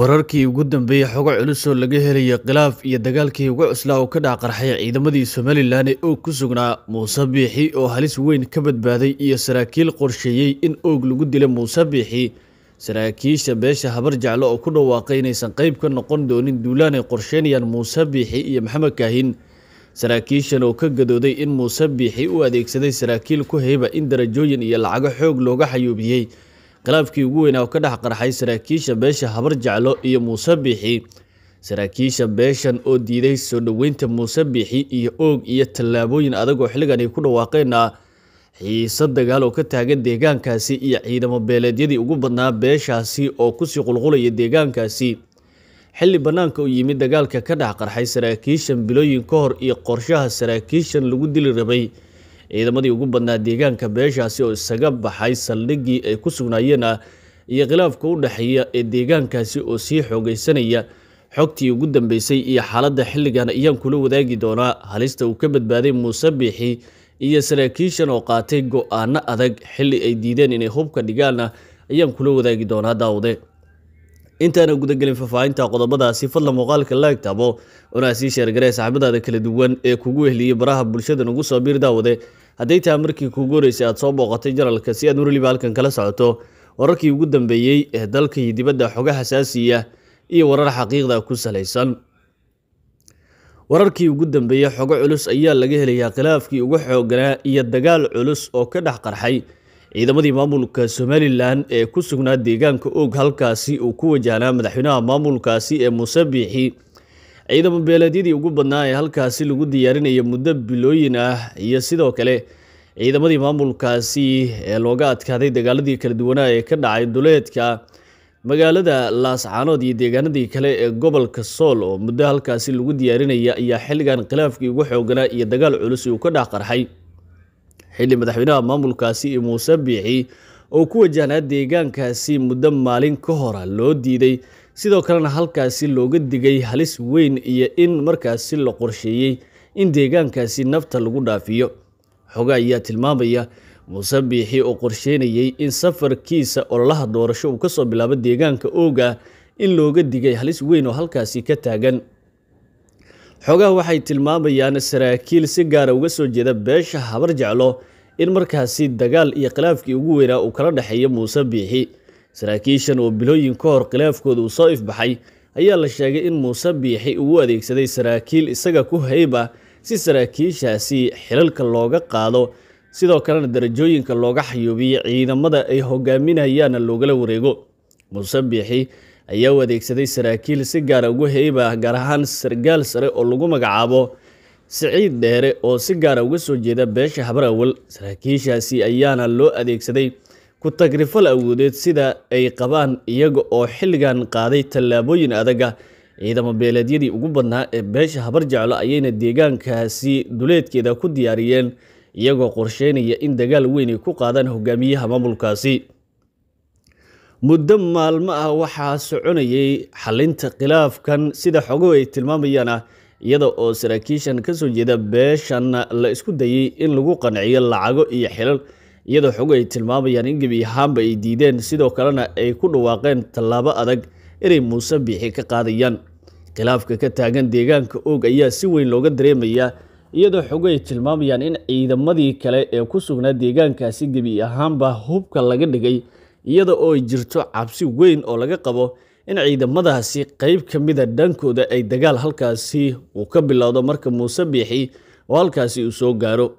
wararkii ugu dambeeyey xogo culusoo laga helaya khilaaf iyo dagaalkii ugu cuslaa oo ka dhaaqarxay ciidamadii somalilan ee oog ku sugnaa muuse biixi oo halis weyn ka badbaaday iyo saraakiil qorsheeyey in oog lagu dila muuse biixi saraakiisha beesha habar jeclo oo ku dhawaaqay inaysan qayb ka noqon doonin duulaan ay qorsheynayaan muuse biixi iyo maxamed kaahin saraakiishan oo ka gadooday in muuse biixi u adeegsaday saraakiil ku heyba in darajooyin iyo lacago xoog looga xayuubiyey khilaafkii ugu weynaa oo ka dhex qarxay saraakiisha beesha habar jeclo iyo muuse biixi saraakiisha beeshan oo diiday soo dhoweynta muuse biixi iyo oog iyo tallaabooyin adag oo xilligan ay ku dhawaaqeenna ah. xiisad dagaal oo ka taagan deegaankaasi iyo ciidamo beeleedyadii ugu badnaa beeshaasi oo kusii qulqulaya deegaankaasi xilli bannaanka uu yimid dagaalka ka dhex qarxay saraakiishan bilooyin ka hor iyo qorshaha saraakiishan lagu dili rabay ciidamadii ugu badnaa deegaanka beeshaasi oo isaga baxay saldhiggii ay ku sugnaayeen ah, iyo khilaafka u dhexeeya ee deegaankaasi oo sii xoogaysanaya xogtii ugu dambeysay iyo xaaladda xilligan ayaan kula wadaagi doonaa halista uu ka badbaaday muuse biixi iyo saraakiishan oo qaatay go'aanno adag xilli ay diideen inay hubka dhigaanna ayaan kula wadaagi doonaa daawade intaana gudagelin faahfaahinta qodobadaasi fadla muuqaalka laag taabo sii sheergaree saxaabadaada kala duwan ee kugu ehliyay baraha bulshada nagu soo biir daawade hadday tahay markii kuugu horeysay aad soo booqatay jaralka si aad weliba halkan kala socoto wararkii ugu dambeeyey ee dalka iyo dibadda xoga xasaasiya iyo warar xaqiiqda ku salaysan wararkii ugu dambeeyey xogo culus ayaa laga helayaa khilaafkii ugu xooganaa iyo dagaal culus oo ka dhex qarxay ciidamadii maamulka somalilan ee ku sugnaa deegaanka oog halkaasi uu ku wajahnaa madaxweynaha maamulkaasi ee muuse biixi ciidamo beeleedyadii ugu badnaa ee halkaasi lagu diyaarinaya muddo bilooyin ah iyo sidoo kale ciidamadii maamulkaasi ee looga adkaaday dagaaladii kala duwanaa ee ka dhacay duleedka magaalada laascaanood iyo deegaanadii kale ee gobolka sool oo muddo halkaasi lagu diyaarinaya ayaa xilligan khilaafkii ugu xooganaa iyo dagaal culus uu ka dhex qarxay xilli madaxweynaha maamulkaasi iyo muuse biixi oo ku wajahnaa deegaankaasi muddo maalin ka hora ah loo diiday sidoo kalena halkaasi looga digay halis weyn iyo in markaasi la qorsheeyey in deegaankaasi nafta lagu dhaafiyo xoga ayaa tilmaamaya muuse biixi oo qorsheynayay in safarkiisa ololaha doorasho uu ka soo bilaabo deegaanka ooga in looga digay halis weyn oo halkaasi ka taagan xoogaha waxay tilmaamayaan saraakiil si gaara ah uga soo jeeda beesha habar jeclo in markaasi dagaal iyo khilaafkii ugu weynaa uu kala dhexeeyo muuse biixi saraakiishan oo bilooyin ka hor khilaafkooda uu soo ifbaxay ayaa la sheegay in muuse biixi ugu adeegsaday saraakiil isaga ku hayba ah si saraakiishaasi xilalka looga qaado sidoo kalena darajooyinka looga xayuubiyo ciidamada ay hogaaminayaana loogala wareego muuse biixi ayaa u adeegsaday saraakiil si gaara ah ugu heyba gaar ahaan sargaal sare oo lagu magacaabo siciid dheere oo si gaara ah uga soo jeeda beesha habar awal saraakiishaasi ayaana loo adeegsaday ku tagrifal awoodeed sida ay qabaan iyaga oo xilligan qaaday tallaabooyin adaga ah. ciidamo beeleedyadii ugu badnaa ee beesha habar jeclo ayayna deegaankaasi duleedkeeda ku diyaariyeen iyagoo qorsheynaya in dagaal weyn ay ku qaadaan hogaamiyaha maamulkaasi muddo maalmo ah waxaa soconayay xalinta khilaafkan sida xogow ay tilmaamayaan ah iyada oo saraakiishan ka soo jeeda beeshan la isku dayay in lagu qanciyo lacago iyo xilal iyadoo xogo ay tilmaamayaan in gebi ahaanba ay diideen sidoo kalena ay ku dhawaaqeen tallaabo adag inay muuse biixi ka qaadayaan khilaafka ka taagan deegaanka oog ayaa si weyn looga dareemayaa iyadoo xogo ay tilmaamayaan in ciidamadii kale ee ku sugnaa deegaankaasi gebi ahaanba hubka laga dhigay iyada oo ay jirto cabsi weyn oo laga qabo in ciidamadaasi qayb ka mida dhankooda ay dagaal halkaasi uu ka bilowdo marka muuse biixi oo halkaasi uu soo gaaro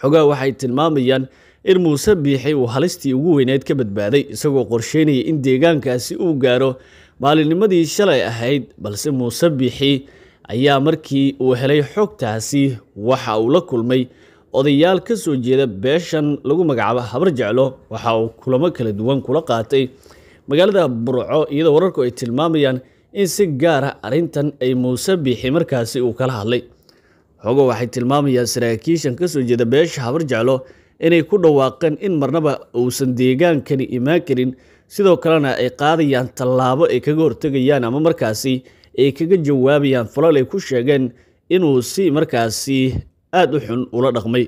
xogaa waxay tilmaamayaan in muuse biixi uu halistii ugu weyneyd ka badbaaday isagoo qorsheynaya in deegaankaasi uu gaaro maalinimadii shalay ahayd balse muuse biixi ayaa markii uu helay xogtaasi waxa uu la kulmay odayaal ka soo jeeda beeshan lagu magacaabo habar jeclo waxa uu kulamo kala duwan kula qaatay magaalada burco iyadoo wararku ay tilmaamayaan in si gaara ah arrintan ay muuse biixi markaasi uu kala hadlay xogo waxay tilmaamayaan saraakiishan ka soo jeeda beesha habar jeclo inay ku dhawaaqeen in marnaba uusan deegaankani imaan karin sidoo kalena ay qaadayaan tallaabo ay kaga hortegayaan ama markaasi ay kaga jawaabayaan falal ay ku sheegeen inuu si markaasi aad u xun ula dhaqmay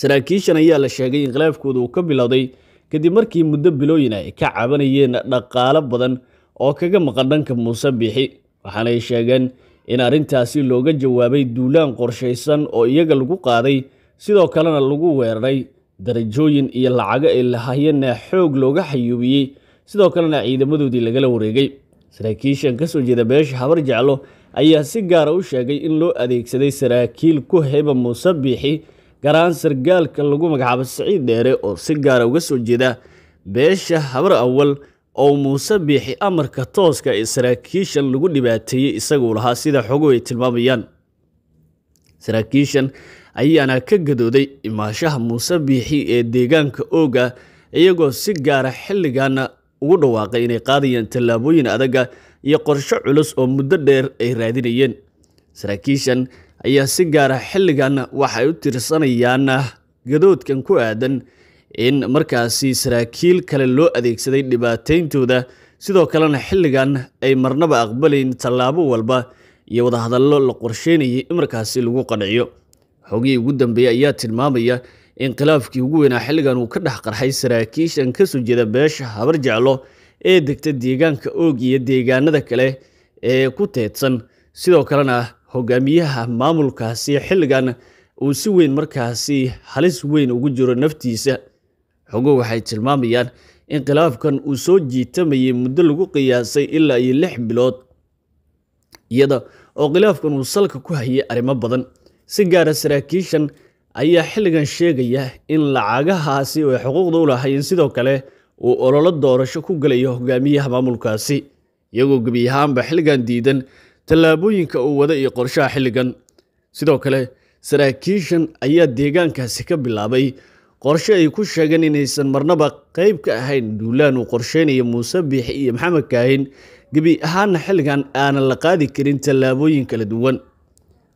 saraakiishan ayaa la sheegay inqilaafkooda uu ka bilowday kadib markii muddo bilooyin ay ka cabanayeen dhaqaalo badan oo kaga maqan dhanka muuse biixi waxaana ay sheegeen in arrintaasi looga jawaabay duulaan qorshaysan oo iyaga lagu qaaday sidoo kalena lagu weeraray darajooyin iyo lacago ay lahayeenna xoog looga xayuubiyey sidoo kalena ciidamadoodii lagala wareegay saraakiishan kasoo jeeda beesha habar jeclo ayaa si gaara ah u sheegay in loo adeegsaday saraakiil ku heba muuse biixi garaan sargaalka lagu magacaabo saciid dheere oo si gaara ah uga soo jeeda beesha habar awal oo muuse biixi amarka tooska ee saraakiishan lagu dhibaateeyey isaguu lahaa sida xoguhu ay tilmaamayaan saraakiishan ayaana ka gadooday imaashaha muuse biixi ee deegaanka ooga iyagoo si gaara ah xilligaana ugu dhawaaqay inay qaadayaan tallaabooyin adaga iyo qorsho culus oo muddo dheer ay raadinayeen saraakiishan ayaa si gaara ah xilligan waxay u tirsanayaan gadoodkan ku aadan in markaasi saraakiil kale loo adeegsaday dhibaatayntooda sidoo kalena xilligan ay marnaba aqbalayn tallaabo walba iyo wadahadallo la qorsheynayay in markaasi lagu qanciyo xogihii ugu dambeeyey ayaa tilmaamaya inqilaafkii ugu weynaa xilligan uu ka dhex qarxay saraakiishan ka soo jeeda beesha habar jeclo ee degta deegaanka oog iyo deegaanada kale ee ku teedsan sidoo kalena hogaamiyaha maamulkaasi xilligan uu si weyn markaasi halis weyn ugu jiro naftiisa xogo waxay tilmaamayaan inqilaafkan uu soo jiitamayay muddo lagu qiyaasay ilaa iyo lix bilood iyada oo khilaafkan uu salka ku hayay arrimo badan si gaara ah saraakiishan ayaa xilligan sheegaya in lacagahaasi ay xuquuqda u lahayeen sidoo kale uu ololo doorasho ku gelayo hogaamiyaha maamulkaasi iyagoo gebi ahaanba xilligan diidan tallaabooyinka uu wada iyo qorshaha xilligan sidoo kale saraakiishan ayaa deegaankaasi ka bilaabay qorshe ay ku sheegeen inaysan marnaba qayb ka ahayn duulaan uu qorsheynaya muuse biixi iyo maxamed kaahin gebi ahaanna xilligan aanan la qaadi karin tallaabooyin kala duwan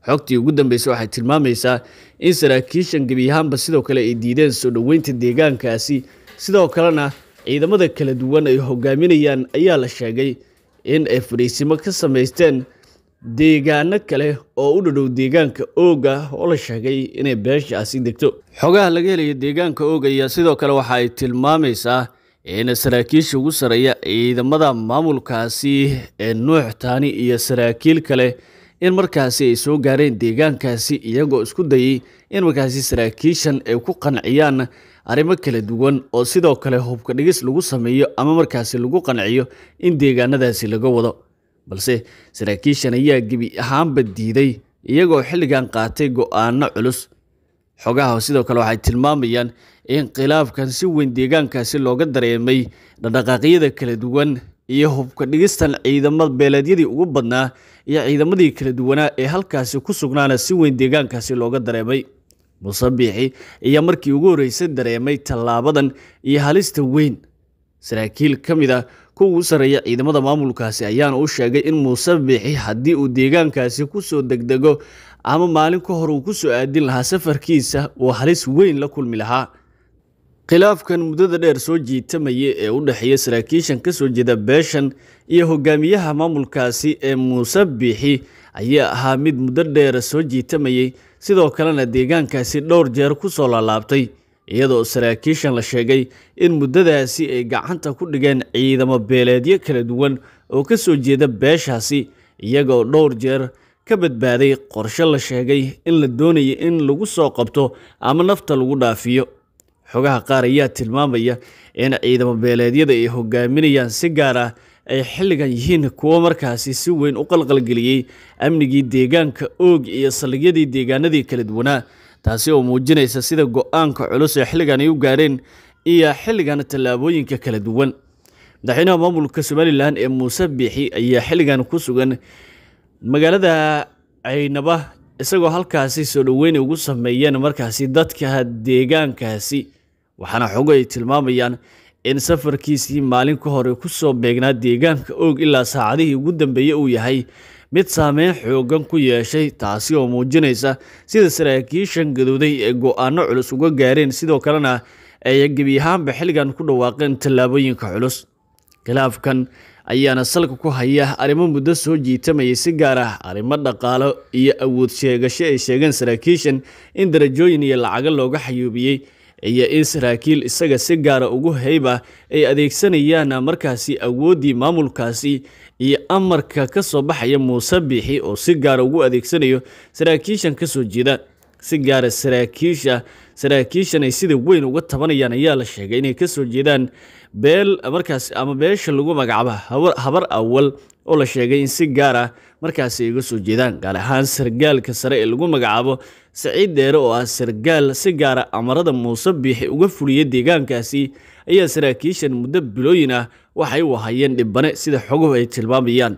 xogtii ugu dambeysay waxay tilmaamaysaa in saraakiishan gebiyahaanba sidoo kale ay diideen soo dhoweynta deegaankaasi sidoo kalena ciidamada kala duwan ay hogaaminayaan ayaa la sheegay in ay fadhiisimo ka samaysteen deegaano kale oo u dhadhow deegaanka ooga oo la sheegay inay beeshaasi degto xogaha laga helaya deegaanka ooga ayaa sidoo kale waxa ay tilmaamaysaa in saraakiisha ugu sarreeya ciidamada maamulkaasi ee nuux taani iyo saraakiil kale in markaasi ay soo gaareen deegaankaasi iyagoo isku dayay in markaasi saraakiishan ay ku qanciyaan arrimo kala duwan oo sidoo kale hubka dhigis lagu sameeyo ama markaasi lagu qanciyo in deegaanadaasi laga wado balse saraakiishan ayaa gebi ahaanba diiday iyagoo xilligan qaatay go'aano culus xogaha sidoo kale waxay tilmaamayaan in khilaafkan si weyn deegaankaasi looga dareemay dhaqdhaqaaqyada kala duwan iyo hubka dhigistan ciidamada beeleedyadii ugu badnaa iyo ciidamadii kala duwanaa ee halkaasi ku sugnaana si weyn deegaankaasi looga dareemay muuse biixi ayaa markii ugu horreysay dareemay tallaabadan iyo halista weyn saraakiil ka mid a ah kuwa ugu sarreeya ciidamada maamulkaasi ayaana u sheegay in muuse biixi haddii uu deegaankaasi kusoo degdego ama maalin ka hor uu ku soo aadin lahaa safarkiisa uu halis weyn la kulmi lahaa khilaafkan muddada dheer soo jiitamaya ee u dhexeeya saraakiishan ka soo jeeda beeshan iyo hogaamiyaha maamulkaasi ee muuse biixi ayaa ahaa mid muddo dheer soo jiitamayay sidoo kalena deegaankaasi dhowr jeer ku soo laalaabtay iyadoo saraakiishan la sheegay in muddadaasi ay gacanta ku dhigeen ciidamo beeleedyo kala duwan oo ka soo jeeda beeshaasi iyagoo dhowr jeer ka badbaaday qorshe la sheegay in la doonaya in lagu soo qabto ama nafta lagu dhaafiyo xogaha qaar ayaa tilmaamaya in ciidamo beeleedyada ay hogaaminayaan si gaar ah ay xilligan yihiin kuwo markaasi si weyn u qalqalgeliyey amnigii deegaanka oog iyo saldhigyadii deegaanadii kala duwanaa taasi oo muujinaysa sida go-aanka culus ee xilligan ay u gaareen iyo xilligan tallaabooyinka kala duwan madaxweynaha maamulka somalilan ee muuse biixi ayaa xilligan ku sugan magaalada caynaba isagoo halkaasi soo dhoweyn ugu sameeyeen markaasi dadka deegaankaasi waxaana ay tilmaamayaan in safarkiisii maalin ka hore ku soo beegnaa deegaanka oog ilaa saacadihii ugu dambeeyey uu yahay mid saameyn xooggan ku yeeshay taasi oo muujinaysa sida saraakiishan gadooday ee go-aano culus uga gaareen sidoo kalena ay gebi ahaanba xilligan ku dhawaaqeen tallaabooyinka culus khilaafkan ayaana salka ku haya arrimo muddo soo jiitamayay si gaar ah arrimo dhaqaalo iyo awood sheegasho ay sheegeen saraakiishan in darajooyin iyo lacago looga xayuubiyey iyo in saraakiil isaga si gaara ugu heyba ay adeegsanayaan markaasi awooddii maamulkaasi iyo amarka ka soo baxaya muuse biixi oo si gaara ugu adeegsanayo saraakiishan ka soo jeeda si gaara ah, saraakiisha saraakiishan ay sida weyn uga tabanayaan ayaa la sheegay inay ka soo jeedaan beel markaas ama beesha lagu magacaaba habar awal oo la sheegay in si gaar ah markaasi ay uga soo jeedaan gaar ahaan sargaalka sare ee lagu magacaabo saciid deere oo ah sargaal si gaara ah amarada muuse biixi uga fuliyay deegaankaasi ayaa saraakiishan muddo bilooyin ah waxay u ahayeen dhibane sida xoguhu ay tilmaamayaan